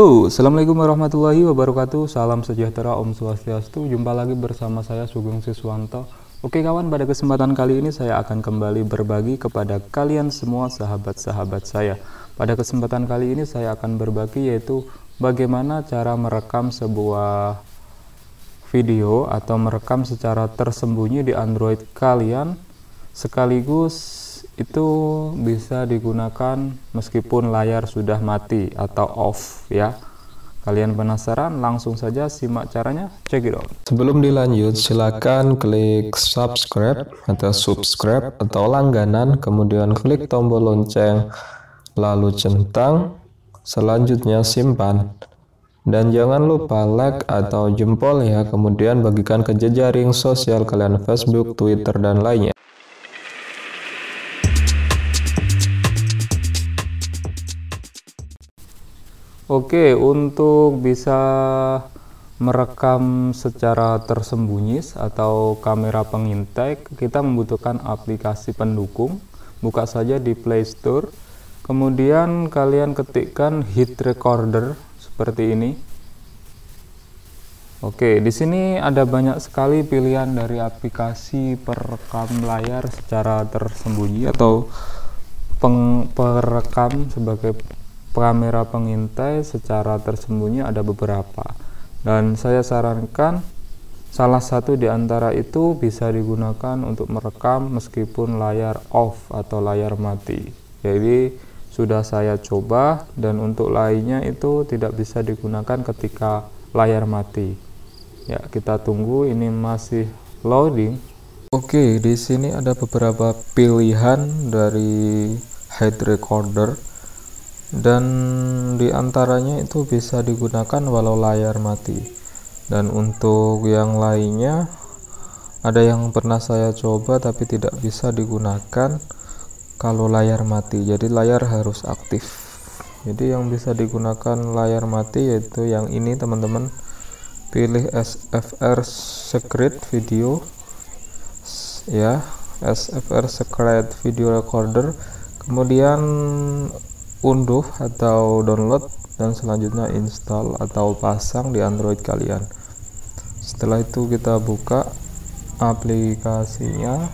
Tuh, Assalamualaikum warahmatullahi wabarakatuh Salam sejahtera Om Swastiastu Jumpa lagi bersama saya Sugeng Siswanto Oke kawan, pada kesempatan kali ini saya akan kembali berbagi kepada kalian semua sahabat-sahabat saya Pada kesempatan kali ini saya akan berbagi yaitu Bagaimana cara merekam sebuah video atau merekam secara tersembunyi di Android kalian Sekaligus itu bisa digunakan meskipun layar sudah mati atau off ya. Kalian penasaran? Langsung saja simak caranya, check it out. Sebelum dilanjut, silakan klik subscribe atau subscribe atau langganan, kemudian klik tombol lonceng, lalu centang, selanjutnya simpan. Dan jangan lupa like atau jempol ya, kemudian bagikan ke jejaring sosial kalian Facebook, Twitter, dan lainnya. Oke, untuk bisa merekam secara tersembunyi atau kamera pengintai, kita membutuhkan aplikasi pendukung. Buka saja di Play Store. Kemudian kalian ketikkan hit recorder seperti ini. Oke, di sini ada banyak sekali pilihan dari aplikasi perekam layar secara tersembunyi atau peng, perekam sebagai kamera pengintai secara tersembunyi ada beberapa dan saya sarankan salah satu di antara itu bisa digunakan untuk merekam meskipun layar off atau layar mati jadi sudah saya coba dan untuk lainnya itu tidak bisa digunakan ketika layar mati ya kita tunggu ini masih loading oke di sini ada beberapa pilihan dari head recorder dan diantaranya itu bisa digunakan walau layar mati dan untuk yang lainnya ada yang pernah saya coba tapi tidak bisa digunakan kalau layar mati jadi layar harus aktif jadi yang bisa digunakan layar mati yaitu yang ini teman-teman pilih SFR Secret Video ya SFR Secret Video Recorder kemudian unduh atau download dan selanjutnya install atau pasang di Android kalian setelah itu kita buka aplikasinya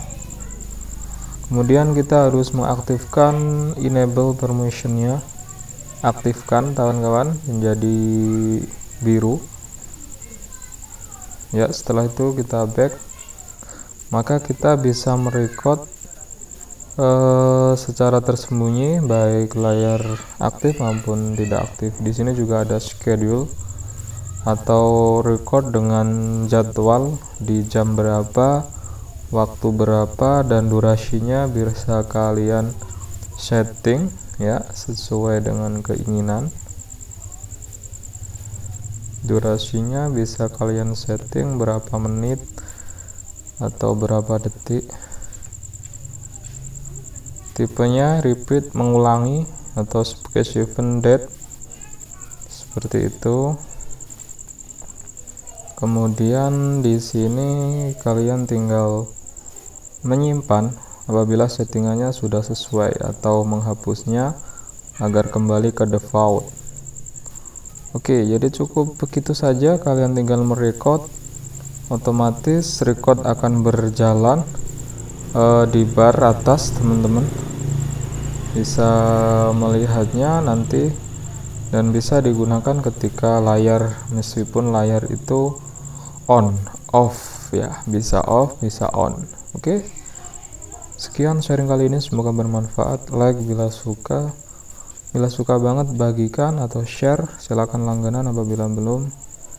kemudian kita harus mengaktifkan enable permissionnya aktifkan kawan-kawan menjadi biru ya setelah itu kita back maka kita bisa merecord Eh, secara tersembunyi baik layar aktif maupun tidak aktif. Di sini juga ada schedule atau record dengan jadwal di jam berapa, waktu berapa dan durasinya bisa kalian setting ya sesuai dengan keinginan. Durasinya bisa kalian setting berapa menit atau berapa detik tipenya repeat mengulangi atau sebagai event date seperti itu kemudian di sini kalian tinggal menyimpan apabila settingannya sudah sesuai atau menghapusnya agar kembali ke default Oke jadi cukup begitu saja kalian tinggal merecord otomatis record akan berjalan uh, di bar atas teman-teman bisa melihatnya nanti dan bisa digunakan ketika layar meskipun layar itu on off ya bisa off bisa on oke okay? sekian sharing kali ini semoga bermanfaat like bila suka bila suka banget bagikan atau share silahkan langganan apabila belum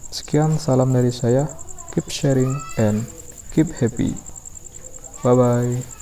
sekian salam dari saya keep sharing and keep happy bye bye